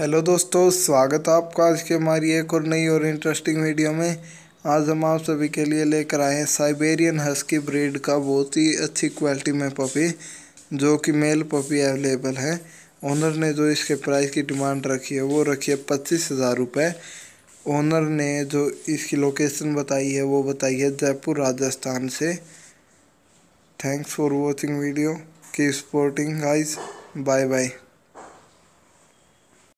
hello दोस्तों स्वागत है आपका आज के हमारी एक और नई और इंटरेस्टिंग वीडियो में आज हम आप सभी के लिए लेकर आए हैं साइबेरियन हस्की ब्रीड का बहुत ही अच्छी क्वालिटी में पपी जो कि मेल पपी अवेलेबल है ओनर ने जो इसके प्राइस की डिमांड रखी है वो रखी है पच्चीस हज़ार रुपये ओनर ने जो इसकी लोकेशन बताई है वो बताई है जयपुर राजस्थान से thanks for watching video keep supporting guys bye bye